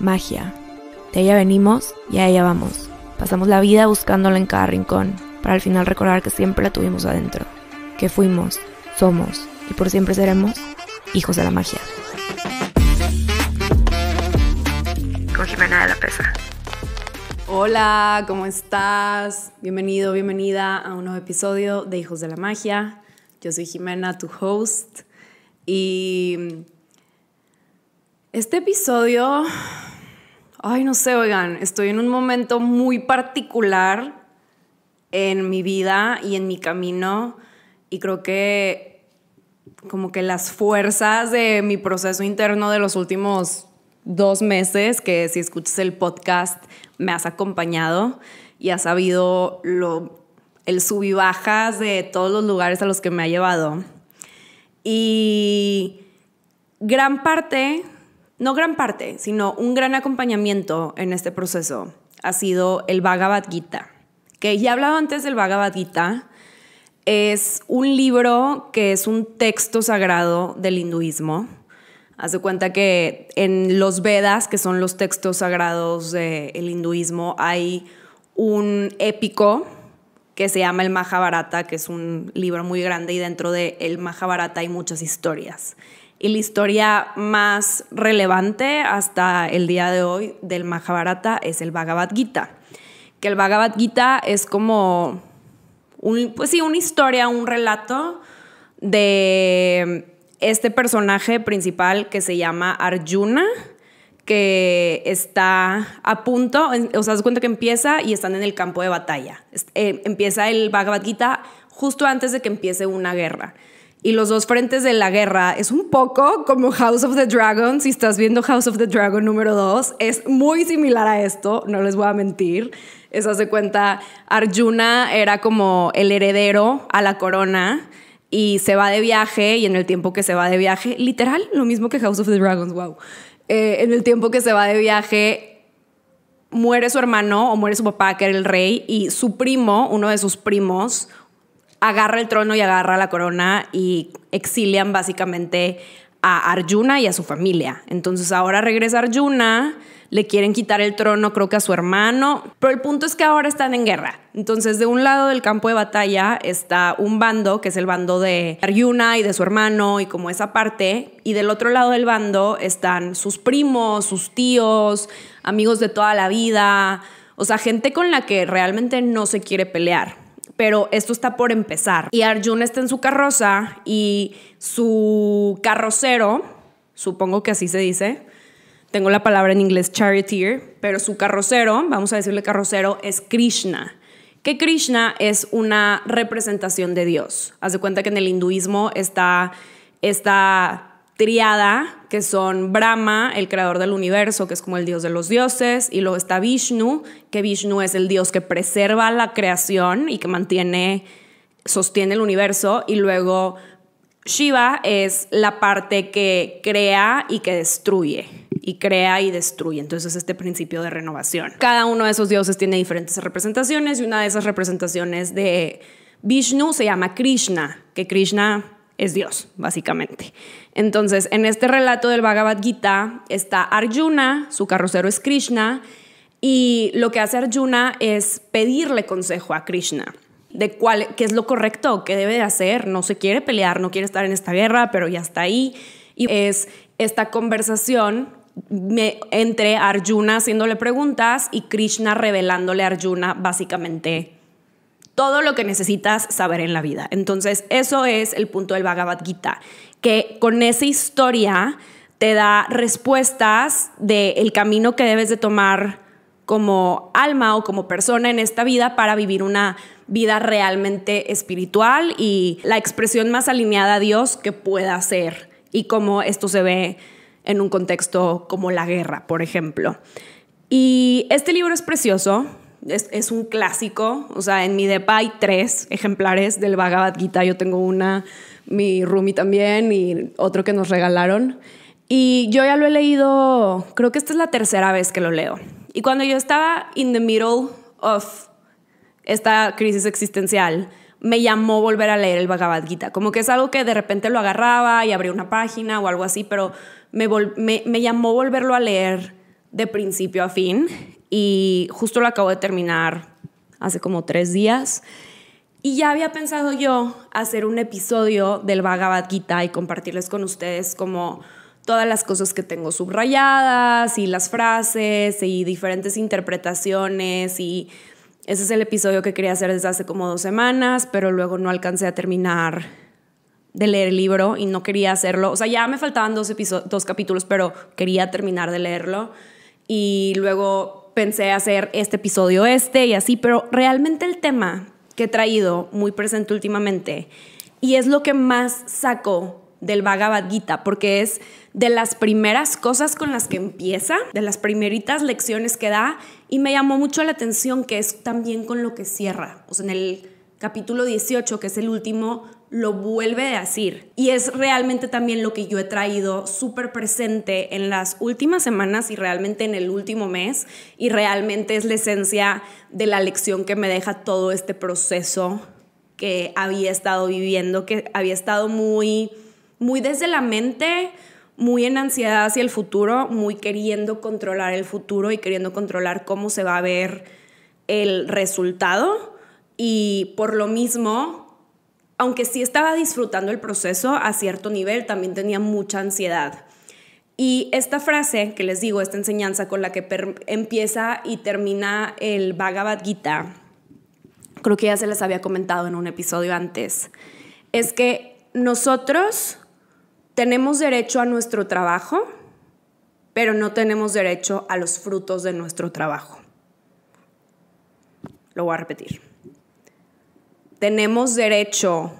magia. De ella venimos y a ella vamos. Pasamos la vida buscándola en cada rincón, para al final recordar que siempre la tuvimos adentro, que fuimos, somos y por siempre seremos hijos de la magia. Con Jimena de la Pesa. Hola, ¿cómo estás? Bienvenido, bienvenida a un nuevo episodio de Hijos de la Magia. Yo soy Jimena, tu host. Y este episodio ay, no sé, oigan, estoy en un momento muy particular en mi vida y en mi camino y creo que como que las fuerzas de mi proceso interno de los últimos dos meses, que si escuchas el podcast me has acompañado y has sabido lo, el sub y bajas de todos los lugares a los que me ha llevado. Y gran parte no gran parte, sino un gran acompañamiento en este proceso ha sido el Bhagavad Gita, que ya hablaba antes del Bhagavad Gita, es un libro que es un texto sagrado del hinduismo. Haz cuenta que en los Vedas, que son los textos sagrados del hinduismo, hay un épico que se llama el Mahabharata, que es un libro muy grande y dentro del el Mahabharata hay muchas historias y la historia más relevante hasta el día de hoy del Mahabharata es el Bhagavad Gita, que el Bhagavad Gita es como pues sí, una historia, un relato de este personaje principal que se llama Arjuna, que está a punto, o sea, se cuenta que empieza y están en el campo de batalla. Eh, empieza el Bhagavad Gita justo antes de que empiece una guerra y los dos frentes de la guerra. Es un poco como House of the Dragons. si estás viendo House of the Dragon número 2, es muy similar a esto, no les voy a mentir. Es hace cuenta, Arjuna era como el heredero a la corona y se va de viaje y en el tiempo que se va de viaje, literal, lo mismo que House of the Dragons, wow. Eh, en el tiempo que se va de viaje, muere su hermano o muere su papá, que era el rey, y su primo, uno de sus primos, agarra el trono y agarra la corona y exilian básicamente a Arjuna y a su familia. Entonces ahora regresa Arjuna, le quieren quitar el trono creo que a su hermano, pero el punto es que ahora están en guerra. Entonces de un lado del campo de batalla está un bando, que es el bando de Arjuna y de su hermano y como esa parte, y del otro lado del bando están sus primos, sus tíos, amigos de toda la vida, o sea, gente con la que realmente no se quiere pelear pero esto está por empezar. Y Arjun está en su carroza y su carrocero, supongo que así se dice, tengo la palabra en inglés charioteer, pero su carrocero, vamos a decirle carrocero, es Krishna. Que Krishna es una representación de Dios. Haz de cuenta que en el hinduismo está esta triada, que son Brahma, el creador del universo, que es como el dios de los dioses, y luego está Vishnu, que Vishnu es el dios que preserva la creación y que mantiene, sostiene el universo, y luego Shiva es la parte que crea y que destruye, y crea y destruye, entonces este principio de renovación. Cada uno de esos dioses tiene diferentes representaciones, y una de esas representaciones de Vishnu se llama Krishna, que Krishna es Dios, básicamente. Entonces, en este relato del Bhagavad Gita está Arjuna, su carrocero es Krishna, y lo que hace Arjuna es pedirle consejo a Krishna de cuál, qué es lo correcto, qué debe de hacer. No se quiere pelear, no quiere estar en esta guerra, pero ya está ahí. Y es esta conversación entre Arjuna haciéndole preguntas y Krishna revelándole a Arjuna básicamente todo lo que necesitas saber en la vida. Entonces, eso es el punto del Bhagavad Gita, que con esa historia te da respuestas del camino que debes de tomar como alma o como persona en esta vida para vivir una vida realmente espiritual y la expresión más alineada a Dios que pueda ser y cómo esto se ve en un contexto como la guerra, por ejemplo. Y este libro es precioso, es, un clásico. O sea, en mi depa hay tres ejemplares del Bhagavad Gita. Yo tengo una, mi Rumi también y otro que nos regalaron. Y yo ya lo he leído, creo que esta es la tercera vez que lo leo. Y cuando yo estaba in the middle of esta crisis existencial, me llamó volver a leer el Bhagavad Gita. Como que es algo que de repente lo agarraba y abría una página o algo así, pero me, me, me llamó volverlo a leer de principio a fin y justo lo acabo de terminar hace como tres días. Y ya había pensado yo hacer un episodio del Bhagavad Gita y compartirles con ustedes como todas las cosas que tengo subrayadas y las frases y diferentes interpretaciones y ese es el episodio que quería hacer desde hace como dos semanas, pero luego no alcancé a terminar de leer el libro y no quería hacerlo. O sea, ya me faltaban dos, dos capítulos, pero quería terminar de leerlo. Y luego pensé hacer este episodio este y así, pero realmente el tema que he traído muy presente últimamente y es lo que más saco del Bhagavad Gita, porque es de las primeras cosas con las que empieza, de las primeritas lecciones que da, y me llamó mucho la atención que es también con lo que cierra. O sea, en el capítulo 18, que es el último, lo vuelve a decir. Y es realmente también lo que yo he traído súper presente en las últimas semanas y realmente en el último mes. Y realmente es la esencia de la lección que me deja todo este proceso que había estado viviendo, que había estado muy, muy desde la mente, muy en ansiedad hacia el futuro, muy queriendo controlar el futuro y queriendo controlar cómo se va a ver el resultado. Y por lo mismo aunque sí estaba disfrutando el proceso a cierto nivel, también tenía mucha ansiedad. Y esta frase que les digo, esta enseñanza con la que empieza y termina el Bhagavad Gita, creo que ya se les había comentado en un episodio antes, es que nosotros tenemos derecho a nuestro trabajo, pero no tenemos derecho a los frutos de nuestro trabajo. Lo voy a repetir tenemos derecho,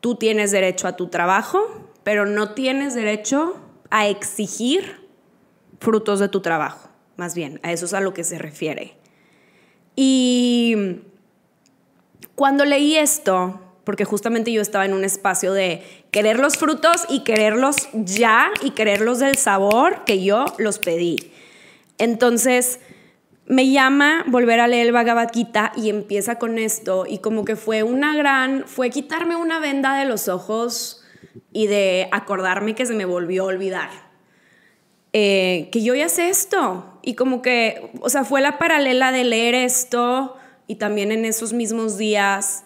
tú tienes derecho a tu trabajo, pero no tienes derecho a exigir frutos de tu trabajo, más bien, a eso es a lo que se refiere. Y cuando leí esto, porque justamente yo estaba en un espacio de querer los frutos y quererlos ya y quererlos del sabor que yo los pedí. Entonces, me llama volver a leer el Bhagavad y empieza con esto y como que fue una gran, fue quitarme una venda de los ojos y de acordarme que se me volvió a olvidar. Eh, que yo ya sé esto y como que, o sea, fue la paralela de leer esto y también en esos mismos días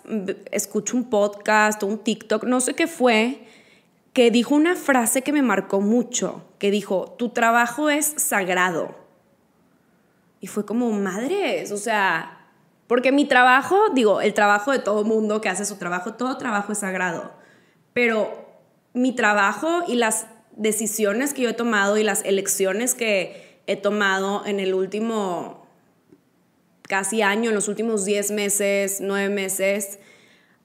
escucho un podcast o un TikTok, no sé qué fue, que dijo una frase que me marcó mucho, que dijo, tu trabajo es sagrado y fue como, madres, o sea, porque mi trabajo, digo, el trabajo de todo mundo que hace su trabajo, todo trabajo es sagrado, pero mi trabajo y las decisiones que yo he tomado y las elecciones que he tomado en el último casi año, en los últimos 10 meses, 9 meses,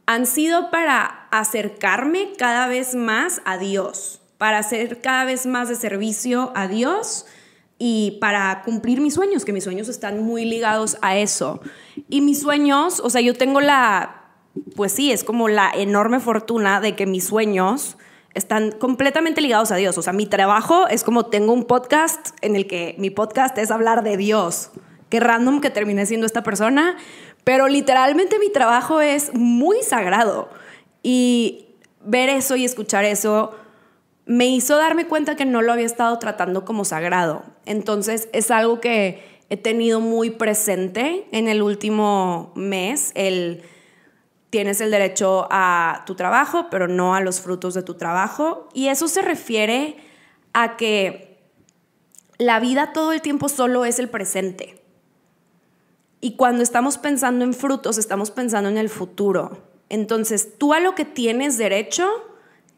han sido para acercarme cada vez más a Dios, para ser cada vez más de servicio a Dios, y para cumplir mis sueños, que mis sueños están muy ligados a eso. Y mis sueños, o sea, yo tengo la, pues sí, es como la enorme fortuna de que mis sueños están completamente ligados a Dios. O sea, mi trabajo es como tengo un podcast en el que mi podcast es hablar de Dios. Qué random que terminé siendo esta persona, pero literalmente mi trabajo es muy sagrado. Y ver eso y escuchar eso me hizo darme cuenta que no lo había estado tratando como sagrado. Entonces es algo que he tenido muy presente en el último mes, el tienes el derecho a tu trabajo, pero no a los frutos de tu trabajo. Y eso se refiere a que la vida todo el tiempo solo es el presente. Y cuando estamos pensando en frutos, estamos pensando en el futuro. Entonces, tú a lo que tienes derecho,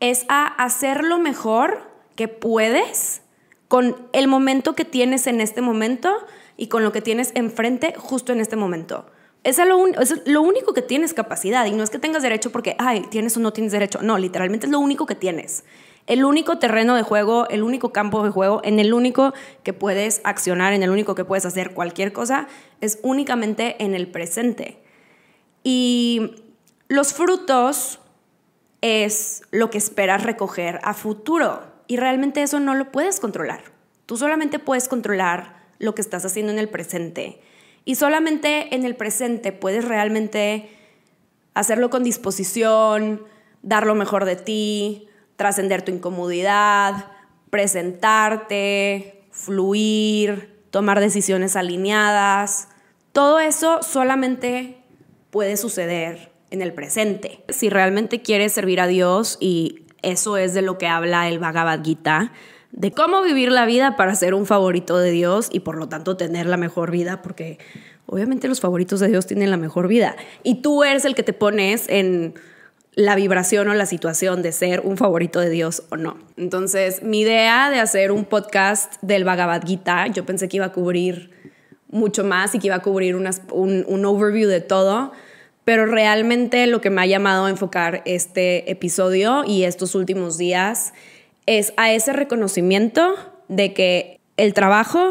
es a hacer lo mejor que puedes con el momento que tienes en este momento y con lo que tienes enfrente justo en este momento. Es lo, es lo único que tienes capacidad y no es que tengas derecho porque, ay, tienes o no tienes derecho. No, literalmente es lo único que tienes. El único terreno de juego, el único campo de juego, en el único que puedes accionar, en el único que puedes hacer cualquier cosa, es únicamente en el presente. Y los frutos es lo que esperas recoger a futuro. Y realmente eso no lo puedes controlar. Tú solamente puedes controlar lo que estás haciendo en el presente. Y solamente en el presente puedes realmente hacerlo con disposición, dar lo mejor de ti, trascender tu incomodidad, presentarte, fluir, tomar decisiones alineadas. Todo eso solamente puede suceder en el presente. Si realmente quieres servir a Dios, y eso es de lo que habla el Bhagavad Gita, de cómo vivir la vida para ser un favorito de Dios y por lo tanto tener la mejor vida, porque obviamente los favoritos de Dios tienen la mejor vida. Y tú eres el que te pones en la vibración o la situación de ser un favorito de Dios o no. Entonces, mi idea de hacer un podcast del Bhagavad Gita, yo pensé que iba a cubrir mucho más y que iba a cubrir un, un overview de todo, pero realmente lo que me ha llamado a enfocar este episodio y estos últimos días es a ese reconocimiento de que el trabajo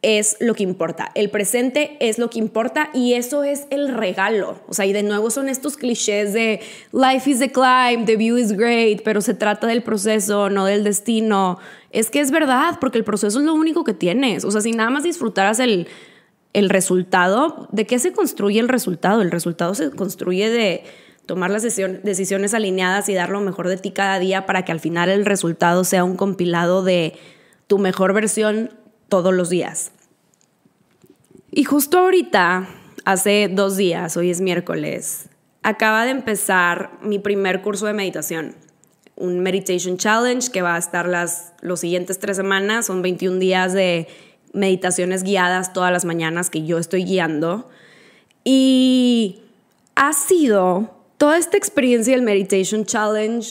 es lo que importa, el presente es lo que importa y eso es el regalo. O sea, y de nuevo son estos clichés de life is the climb, the view is great, pero se trata del proceso, no del destino. Es que es verdad, porque el proceso es lo único que tienes. O sea, si nada más disfrutaras el el resultado, ¿de qué se construye el resultado? El resultado se construye de tomar las decisiones alineadas y dar lo mejor de ti cada día para que al final el resultado sea un compilado de tu mejor versión todos los días. Y justo ahorita, hace dos días, hoy es miércoles, acaba de empezar mi primer curso de meditación, un Meditation Challenge que va a estar las, los siguientes tres semanas, son 21 días de meditaciones guiadas todas las mañanas que yo estoy guiando. Y ha sido toda esta experiencia del Meditation Challenge,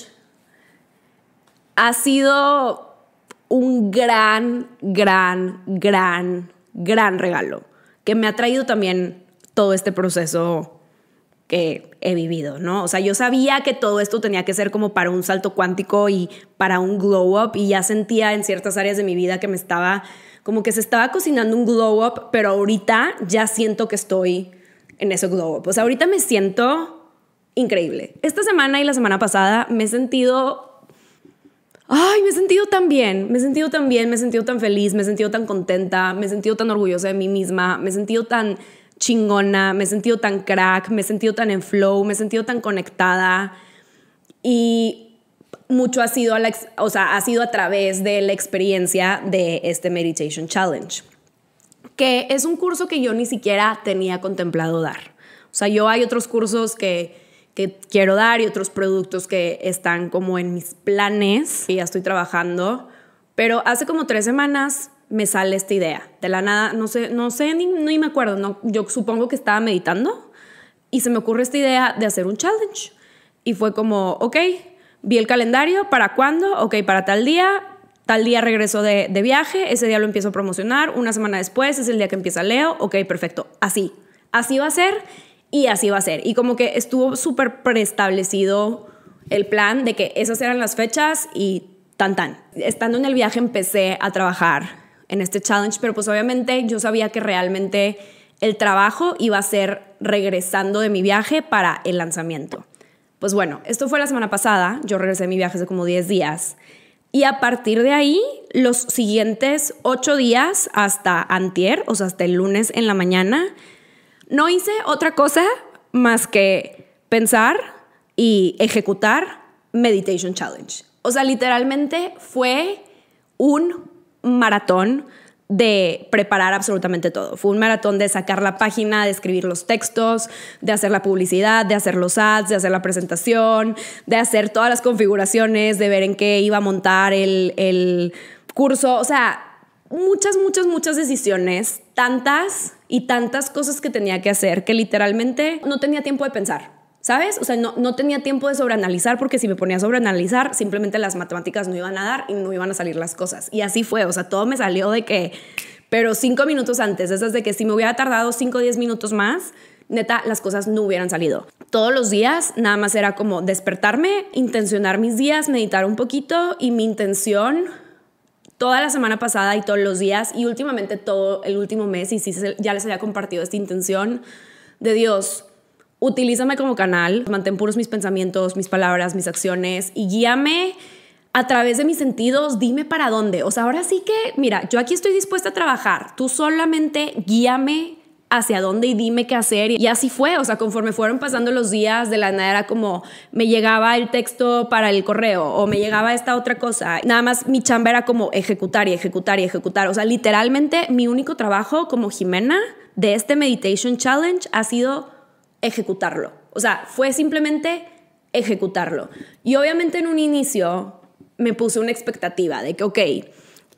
ha sido un gran, gran, gran, gran regalo que me ha traído también todo este proceso que he vivido, ¿no? O sea, yo sabía que todo esto tenía que ser como para un salto cuántico y para un glow up y ya sentía en ciertas áreas de mi vida que me estaba como que se estaba cocinando un glow up, pero ahorita ya siento que estoy en ese glow up. O sea, ahorita me siento increíble. Esta semana y la semana pasada me he sentido... Ay, me he sentido tan bien, me he sentido tan bien, me he sentido tan feliz, me he sentido tan contenta, me he sentido tan orgullosa de mí misma, me he sentido tan chingona, me he sentido tan crack, me he sentido tan en flow, me he sentido tan conectada. Y mucho ha sido, a o sea, ha sido a través de la experiencia de este Meditation Challenge, que es un curso que yo ni siquiera tenía contemplado dar. O sea, yo hay otros cursos que, que quiero dar y otros productos que están como en mis planes y ya estoy trabajando, pero hace como tres semanas me sale esta idea. De la nada, no sé, no sé, ni, me acuerdo, no, yo supongo que estaba meditando y se me ocurre esta idea de hacer un challenge. Y fue como, ok, vi el calendario, ¿para cuándo? Ok, para tal día, tal día regreso de, de, viaje, ese día lo empiezo a promocionar, una semana después es el día que empieza Leo, ok, perfecto, así, así va a ser y así va a ser. Y como que estuvo súper preestablecido el plan de que esas eran las fechas y tan tan. Estando en el viaje empecé a trabajar en este challenge, pero pues obviamente yo sabía que realmente el trabajo iba a ser regresando de mi viaje para el lanzamiento. Pues bueno, esto fue la semana pasada, yo regresé de mi viaje hace como 10 días. Y a partir de ahí, los siguientes 8 días hasta antier, o sea, hasta el lunes en la mañana, no hice otra cosa más que pensar y ejecutar Meditation Challenge. O sea, literalmente fue un maratón de preparar absolutamente todo. Fue un maratón de sacar la página, de escribir los textos, de hacer la publicidad, de hacer los ads, de hacer la presentación, de hacer todas las configuraciones, de ver en qué iba a montar el, el curso. O sea, muchas, muchas, muchas decisiones, tantas y tantas cosas que tenía que hacer que literalmente no tenía tiempo de pensar. ¿Sabes? O sea, no, no tenía tiempo de sobreanalizar porque si me ponía a sobreanalizar, simplemente las matemáticas no iban a dar y no iban a salir las cosas. Y así fue, o sea, todo me salió de que, pero cinco minutos antes, esas de que si me hubiera tardado cinco o diez minutos más, neta, las cosas no hubieran salido. Todos los días nada más era como despertarme, intencionar mis días, meditar un poquito y mi intención toda la semana pasada y todos los días y últimamente todo el último mes y sí ya les había compartido esta intención de Dios utilízame como canal, mantén puros mis pensamientos, mis palabras, mis acciones y guíame a través de mis sentidos, dime para dónde. O sea, ahora sí que, mira, yo aquí estoy dispuesta a trabajar, tú solamente guíame hacia dónde y dime qué hacer. Y así fue, o sea, conforme fueron pasando los días, de la nada era como me llegaba el texto para el correo o me llegaba esta otra cosa. Nada más mi chamba era como ejecutar y ejecutar y ejecutar. O sea, literalmente mi único trabajo como Jimena de este Meditation Challenge ha sido ejecutarlo. O sea, fue simplemente ejecutarlo. Y obviamente en un inicio me puse una expectativa de que, ok,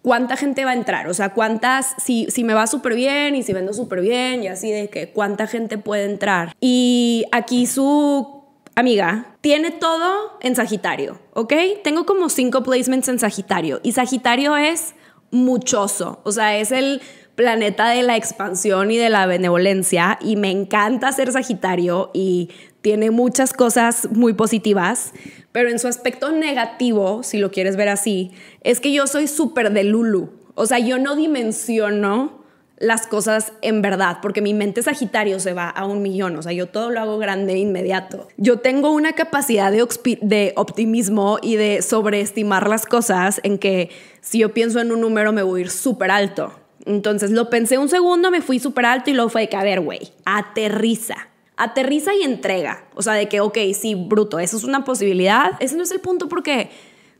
¿cuánta gente va a entrar? O sea, ¿cuántas, si, si me va súper bien y si vendo súper bien y así de que, ¿cuánta gente puede entrar? Y aquí su amiga tiene todo en Sagitario, ¿ok? Tengo como cinco placements en Sagitario y Sagitario es muchoso, o sea, es el planeta de la expansión y de la benevolencia y me encanta ser Sagitario y tiene muchas cosas muy positivas, pero en su aspecto negativo, si lo quieres ver así, es que yo soy súper de Lulu. O sea, yo no dimensiono las cosas en verdad, porque mi mente Sagitario se va a un millón, o sea, yo todo lo hago grande e inmediato. Yo tengo una capacidad de, de optimismo y de sobreestimar las cosas en que si yo pienso en un número me voy a ir súper alto entonces lo pensé un segundo, me fui súper alto y luego fue de que, a ver, güey, aterriza. Aterriza y entrega. O sea, de que, ok, sí, bruto, eso es una posibilidad. Ese no es el punto porque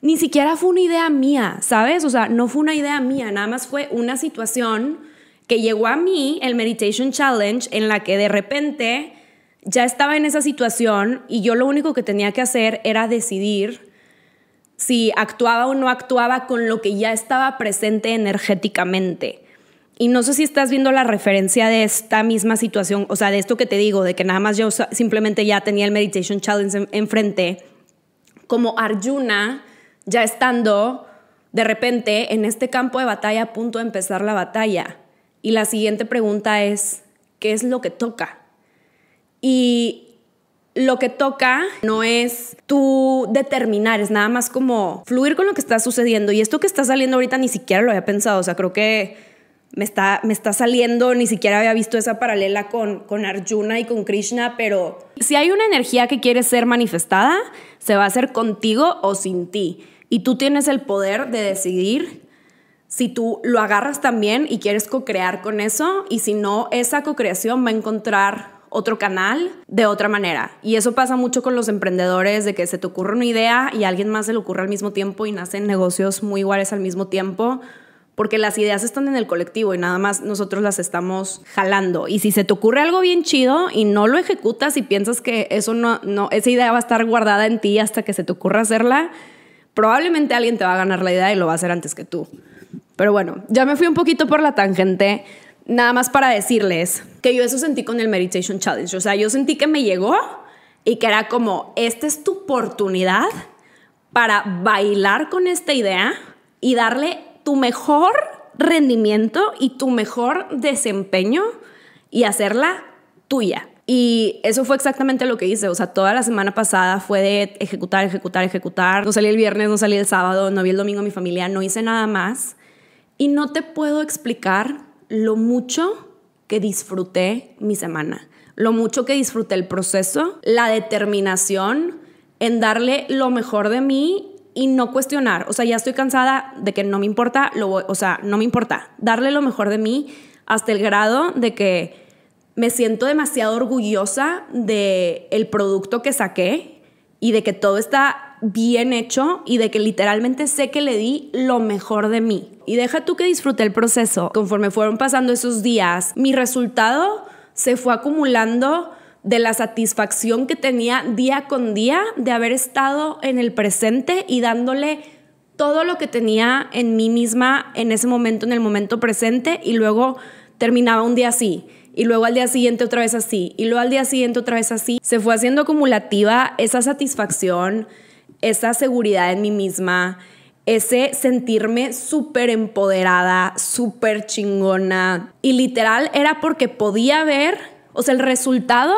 ni siquiera fue una idea mía, ¿sabes? O sea, no fue una idea mía, nada más fue una situación que llegó a mí, el Meditation Challenge, en la que de repente ya estaba en esa situación y yo lo único que tenía que hacer era decidir si actuaba o no actuaba con lo que ya estaba presente energéticamente y no sé si estás viendo la referencia de esta misma situación, o sea, de esto que te digo, de que nada más yo simplemente ya tenía el Meditation Challenge enfrente, como Arjuna ya estando de repente en este campo de batalla a punto de empezar la batalla. Y la siguiente pregunta es, ¿qué es lo que toca? Y lo que toca no es tú determinar, es nada más como fluir con lo que está sucediendo. Y esto que está saliendo ahorita ni siquiera lo había pensado, o sea, creo que me está, saliendo, ni siquiera había visto esa paralela con, con Arjuna y con Krishna, pero... Si hay una energía que quiere ser manifestada, se va a hacer contigo o sin ti. Y tú tienes el poder de decidir si tú lo agarras también y quieres co-crear con eso, y si no, esa co-creación va a encontrar otro canal de otra manera. Y eso pasa mucho con los emprendedores, de que se te ocurre una idea y a alguien más se le ocurre al mismo tiempo y nacen negocios muy iguales al mismo tiempo porque las ideas están en el colectivo y nada más nosotros las estamos jalando. Y si se te ocurre algo bien chido y no lo ejecutas y piensas que eso no, no esa idea va a estar guardada en ti hasta que se te ocurra hacerla, probablemente alguien te va a ganar la idea y lo va a hacer antes que tú. Pero bueno, ya me fui un poquito por la tangente, nada más para decirles que yo eso sentí con el Meditation Challenge. O sea, yo sentí que me llegó y que era como, esta es tu oportunidad para bailar con esta idea y darle tu mejor rendimiento y tu mejor desempeño y hacerla tuya. Y eso fue exactamente lo que hice. O sea, toda la semana pasada fue de ejecutar, ejecutar, ejecutar. No salí el viernes, no salí el sábado, no vi el domingo mi familia, no hice nada más. Y no te puedo explicar lo mucho que disfruté mi semana, lo mucho que disfruté el proceso, la determinación en darle lo mejor de mí y no cuestionar. O sea, ya estoy cansada de que no me importa, o sea, no me importa. Darle lo mejor de mí hasta el grado de que me siento demasiado orgullosa de el producto que saqué y de que todo está bien hecho y de que literalmente sé que le di lo mejor de mí. Y deja tú que disfrute el proceso. Conforme fueron pasando esos días, mi resultado se fue acumulando de la satisfacción que tenía día con día de haber estado en el presente y dándole todo lo que tenía en mí misma en ese momento, en el momento presente, y luego terminaba un día así, y luego al día siguiente otra vez así, y luego al día siguiente otra vez así. Se fue haciendo acumulativa esa satisfacción, esa seguridad en mí misma, ese sentirme súper empoderada, súper chingona, y literal era porque podía ver o sea, el resultado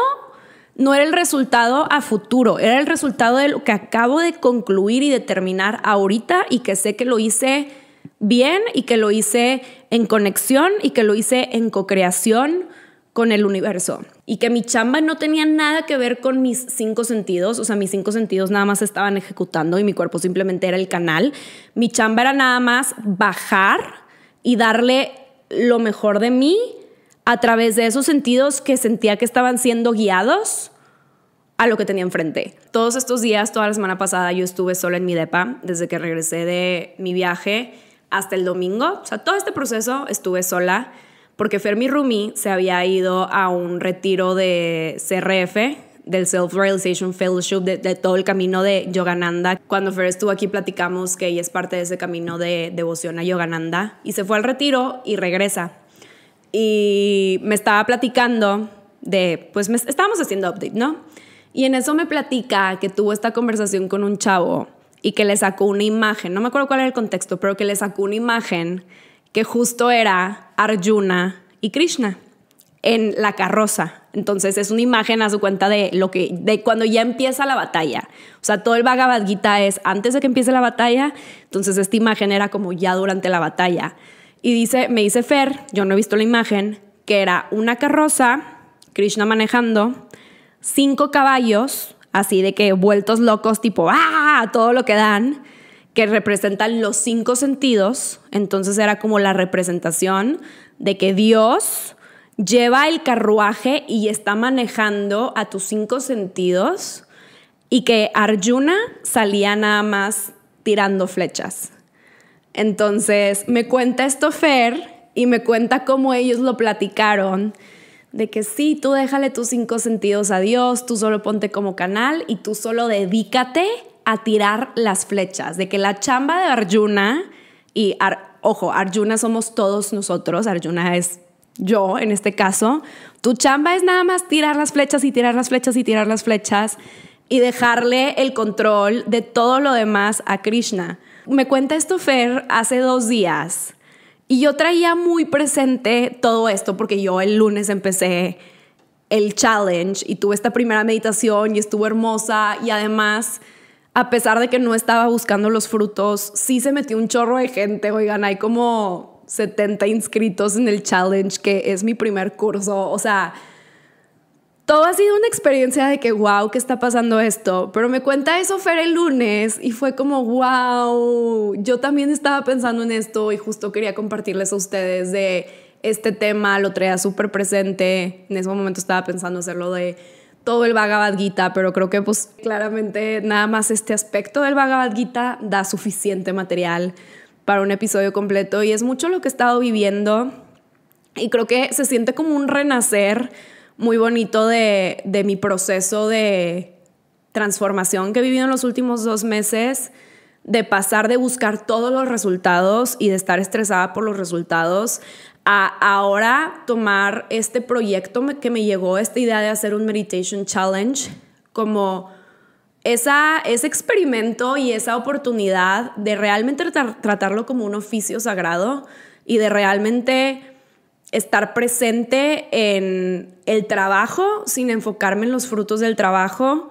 no era el resultado a futuro, era el resultado de lo que acabo de concluir y determinar ahorita y que sé que lo hice bien y que lo hice en conexión y que lo hice en cocreación con el universo y que mi chamba no tenía nada que ver con mis cinco sentidos, o sea, mis cinco sentidos nada más estaban ejecutando y mi cuerpo simplemente era el canal. Mi chamba era nada más bajar y darle lo mejor de mí a través de esos sentidos que sentía que estaban siendo guiados a lo que tenía enfrente. Todos estos días, toda la semana pasada, yo estuve sola en mi depa, desde que regresé de mi viaje hasta el domingo. O sea, todo este proceso estuve sola porque Fermi Rumi se había ido a un retiro de CRF, del Self Realization Fellowship, de, todo el camino de Yogananda. Cuando Fer estuvo aquí platicamos que ella es parte de ese camino de devoción a Yogananda y se fue al retiro y regresa y me estaba platicando de, pues estábamos haciendo update, ¿no? Y en eso me platica que tuvo esta conversación con un chavo y que le sacó una imagen, no me acuerdo cuál era el contexto, pero que le sacó una imagen que justo era Arjuna y Krishna en la carroza. Entonces es una imagen a su cuenta de lo de cuando ya empieza la batalla. O sea, todo el Bhagavad Gita es antes de que empiece la batalla, entonces esta imagen era como ya durante la batalla. Y dice, me dice Fer, yo no he visto la imagen, que era una carroza, Krishna manejando, cinco caballos, así de que vueltos locos, tipo, ¡ah! Todo lo que dan, que representan los cinco sentidos. Entonces era como la representación de que Dios lleva el carruaje y está manejando a tus cinco sentidos y que Arjuna salía nada más tirando flechas. Entonces me cuenta esto Fer y me cuenta cómo ellos lo platicaron, de que sí, tú déjale tus cinco sentidos a Dios, tú solo ponte como canal y tú solo dedícate a tirar las flechas, de que la chamba de Arjuna, y ojo, Arjuna somos todos nosotros, Arjuna es yo en este caso, tu chamba es nada más tirar las flechas y tirar las flechas y tirar las flechas y dejarle el control de todo lo demás a Krishna. Me cuenta esto Fer hace dos días y yo traía muy presente todo esto porque yo el lunes empecé el challenge y tuve esta primera meditación y estuvo hermosa y además a pesar de que no estaba buscando los frutos, sí se metió un chorro de gente, oigan, hay como 70 inscritos en el challenge que es mi primer curso, o sea, todo ha sido una experiencia de que, wow, ¿qué está pasando esto? Pero me cuenta eso Fer el lunes y fue como, wow, yo también estaba pensando en esto y justo quería compartirles a ustedes de este tema, lo traía súper presente. En ese momento estaba pensando hacerlo de todo el Bhagavad Gita, pero creo que pues claramente nada más este aspecto del Bhagavad Gita da suficiente material para un episodio completo y es mucho lo que he estado viviendo y creo que se siente como un renacer muy bonito de, mi proceso de transformación que he vivido en los últimos dos meses, de pasar de buscar todos los resultados y de estar estresada por los resultados a ahora tomar este proyecto que me llegó, esta idea de hacer un meditation challenge, como esa, ese experimento y esa oportunidad de realmente tratarlo como un oficio sagrado y de realmente estar presente en el trabajo sin enfocarme en los frutos del trabajo.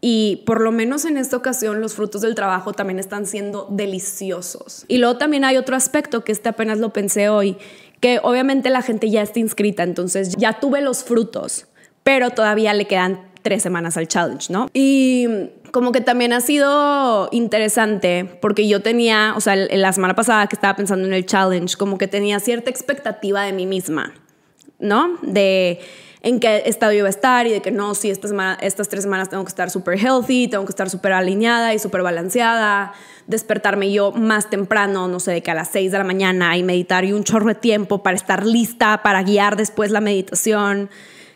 Y por lo menos en esta ocasión los frutos del trabajo también están siendo deliciosos. Y luego también hay otro aspecto que este apenas lo pensé hoy, que obviamente la gente ya está inscrita, entonces ya tuve los frutos, pero todavía le quedan tres semanas al challenge, ¿no? Y como que también ha sido interesante porque yo tenía, o sea, la semana pasada que estaba pensando en el challenge, como que tenía cierta expectativa de mí misma, ¿no? De en qué estado iba a estar y de que no, si estas tres semanas tengo que estar súper healthy, tengo que estar súper alineada y súper balanceada, despertarme yo más temprano, no sé, de que a las seis de la mañana y meditar y un chorro de tiempo para estar lista, para guiar después la meditación.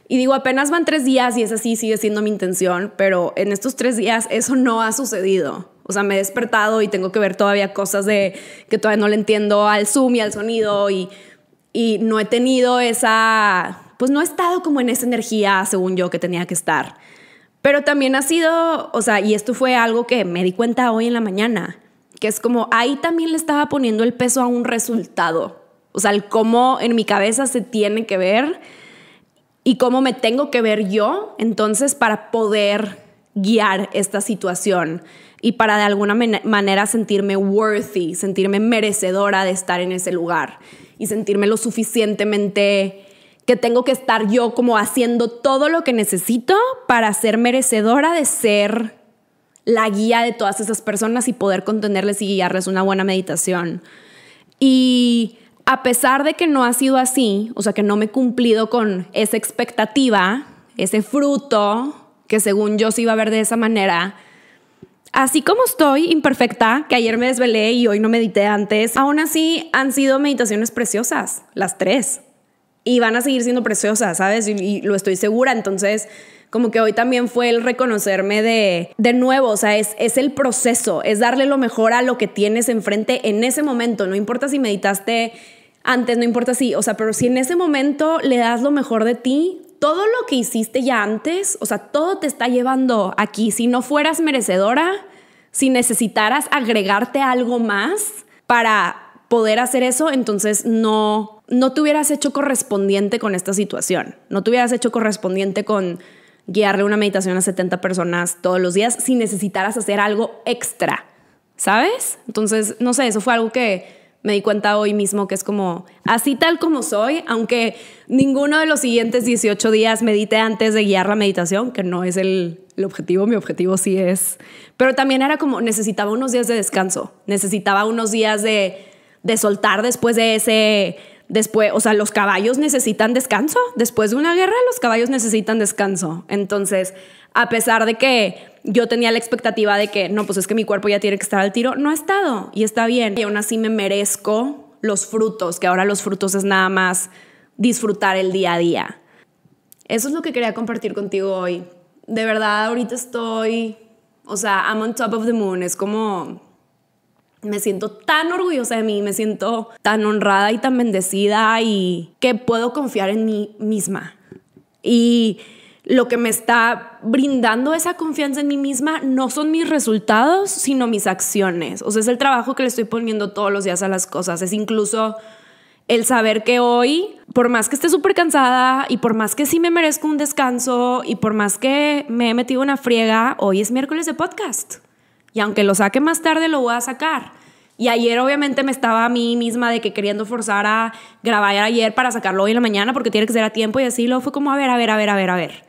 Y digo, apenas van tres días y es así, sigue siendo mi intención, pero en estos tres días eso no ha sucedido. O sea, me he despertado y tengo que ver todavía cosas de que todavía no le entiendo al zoom y al sonido y, y no he tenido esa, pues no he estado como en esa energía, según yo, que tenía que estar. Pero también ha sido, o sea, y esto fue algo que me di cuenta hoy en la mañana, que es como ahí también le estaba poniendo el peso a un resultado. O sea, el cómo en mi cabeza se tiene que ver y cómo me tengo que ver yo entonces para poder guiar esta situación y para de alguna manera sentirme worthy, sentirme merecedora de estar en ese lugar y sentirme lo suficientemente que tengo que estar yo como haciendo todo lo que necesito para ser merecedora de ser la guía de todas esas personas y poder contenerles y guiarles una buena meditación. Y a pesar de que no ha sido así, o sea, que no me he cumplido con esa expectativa, ese fruto que según yo se iba a ver de esa manera, así como estoy imperfecta, que ayer me desvelé y hoy no medité antes, aún así han sido meditaciones preciosas, las tres. Y van a seguir siendo preciosas, ¿sabes? Y, lo estoy segura. Entonces, como que hoy también fue el reconocerme de, nuevo, o sea, es, es el proceso, es darle lo mejor a lo que tienes enfrente en ese momento. No importa si meditaste antes, no importa si, o sea, pero si en ese momento le das lo mejor de ti, todo lo que hiciste ya antes, o sea, todo te está llevando aquí. Si no fueras merecedora, si necesitaras agregarte algo más para poder hacer eso, entonces no, no te hubieras hecho correspondiente con esta situación, no te hubieras hecho correspondiente con guiarle una meditación a 70 personas todos los días si necesitaras hacer algo extra, ¿sabes? Entonces, no sé, eso fue algo que me di cuenta hoy mismo que es como así tal como soy, aunque ninguno de los siguientes 18 días medité antes de guiar la meditación, que no es el, objetivo, mi objetivo sí es. Pero también era como necesitaba unos días de descanso, necesitaba unos días de, de soltar después de ese después, o sea, los caballos necesitan descanso. Después de una guerra, los caballos necesitan descanso. Entonces, a pesar de que yo tenía la expectativa de que, no, pues es que mi cuerpo ya tiene que estar al tiro. No ha estado y está bien. Y aún así me merezco los frutos, que ahora los frutos es nada más disfrutar el día a día. Eso es lo que quería compartir contigo hoy. De verdad, ahorita estoy, o sea, I'm on top of the moon. Es como, me siento tan orgullosa de mí, me siento tan honrada y tan bendecida y que puedo confiar en mí misma. Y lo que me está brindando esa confianza en mí misma no son mis resultados, sino mis acciones. O sea, es el trabajo que le estoy poniendo todos los días a las cosas. Es incluso el saber que hoy, por más que esté súper cansada y por más que sí me merezco un descanso y por más que me he metido una friega, hoy es miércoles de podcast. Y aunque lo saque más tarde, lo voy a sacar. Y ayer obviamente me estaba a mí misma de que queriendo forzar a grabar ayer para sacarlo hoy en la mañana porque tiene que ser a tiempo y así lo fue como a ver, a ver, a ver, a ver, a ver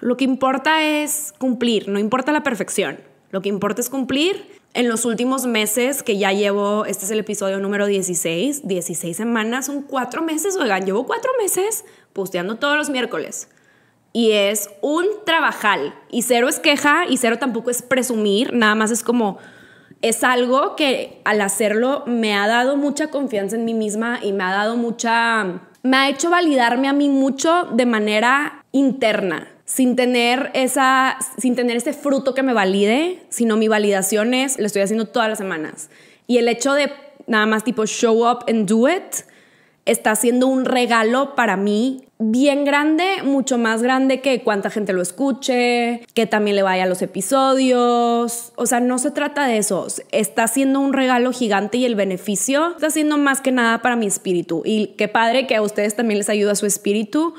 lo que importa es cumplir, no importa la perfección. Lo que importa es cumplir. En los últimos meses que ya llevo, este es el episodio número 16, 16 semanas, son cuatro meses, oigan, llevo cuatro meses posteando todos los miércoles. Y es un trabajal. Y cero es queja y cero tampoco es presumir, nada más es como, es algo que al hacerlo me ha dado mucha confianza en mí misma y me ha dado mucha, me ha hecho validarme a mí mucho de manera interna sin tener esa, sin tener ese fruto que me valide, sino mi validación es, lo estoy haciendo todas las semanas. Y el hecho de nada más tipo show up and do it, está siendo un regalo para mí bien grande, mucho más grande que cuánta gente lo escuche, que también le vaya a los episodios. O sea, no se trata de eso. Está siendo un regalo gigante y el beneficio está siendo más que nada para mi espíritu. Y qué padre que a ustedes también les ayuda su espíritu,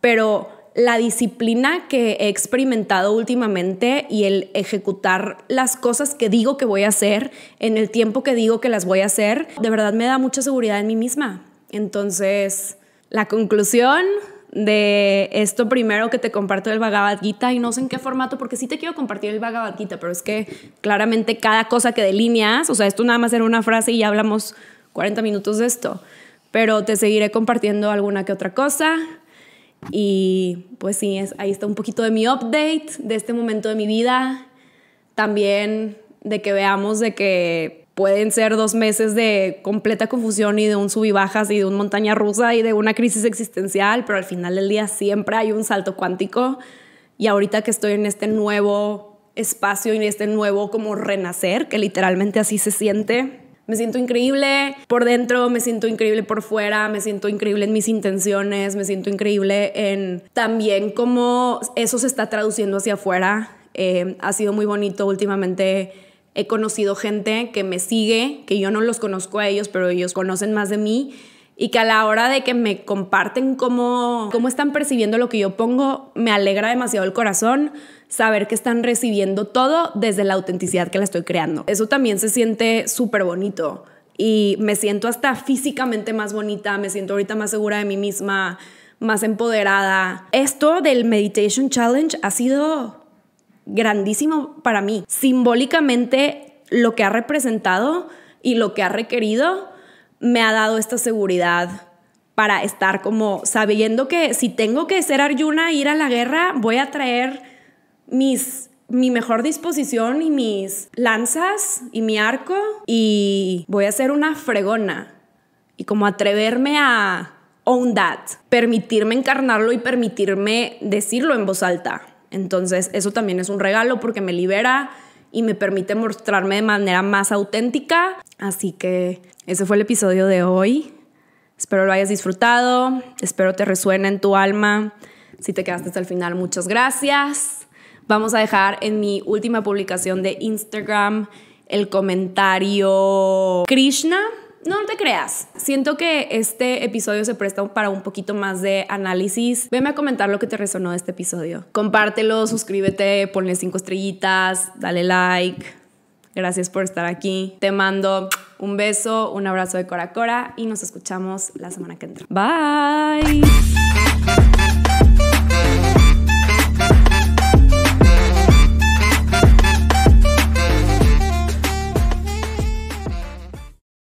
pero la disciplina que he experimentado últimamente y el ejecutar las cosas que digo que voy a hacer en el tiempo que digo que las voy a hacer, de verdad me da mucha seguridad en mí misma. Entonces, la conclusión de esto primero que te comparto del Bhagavad Gita y no sé en qué formato, porque sí te quiero compartir el Bhagavad Gita, pero es que claramente cada cosa que delineas, o sea, esto nada más era una frase y ya hablamos 40 minutos de esto, pero te seguiré compartiendo alguna que otra cosa. Y pues sí, ahí está un poquito de mi update de este momento de mi vida. También de que veamos de que pueden ser dos meses de completa confusión y de un sub y bajas y de una montaña rusa y de una crisis existencial, pero al final del día siempre hay un salto cuántico. Y ahorita que estoy en este nuevo espacio y en este nuevo como renacer, que literalmente así se siente, me siento increíble por dentro, me siento increíble por fuera, me siento increíble en mis intenciones, me siento increíble en también cómo eso se está traduciendo hacia afuera. Eh, ha sido muy bonito últimamente. He conocido gente que me sigue, que yo no los conozco a ellos, pero ellos conocen más de mí y que a la hora de que me comparten cómo, cómo están percibiendo lo que yo pongo, me alegra demasiado el corazón saber que están recibiendo todo desde la autenticidad que la estoy creando. Eso también se siente súper bonito y me siento hasta físicamente más bonita, me siento ahorita más segura de mí misma, más empoderada. Esto del Meditation Challenge ha sido grandísimo para mí. Simbólicamente, lo que ha representado y lo que ha requerido me ha dado esta seguridad para estar como sabiendo que si tengo que ser Arjuna, ir a la guerra, voy a traer mis mi mejor disposición y mis lanzas y mi arco y voy a ser una fregona y como atreverme a own that, permitirme encarnarlo y permitirme decirlo en voz alta. Entonces, eso también es un regalo porque me libera y me permite mostrarme de manera más auténtica. Así que ese fue el episodio de hoy. Espero lo hayas disfrutado, espero te resuene en tu alma. Si te quedaste hasta el final, muchas gracias. Vamos a dejar en mi última publicación de Instagram el comentario Krishna no, te creas. Siento que este episodio se presta para un poquito más de análisis. Veme a comentar lo que te resonó de este episodio. Compártelo, suscríbete, ponle cinco estrellitas, dale like. Gracias por estar aquí. Te mando un beso, un abrazo de Cora Cora y nos escuchamos la semana que entra. Bye.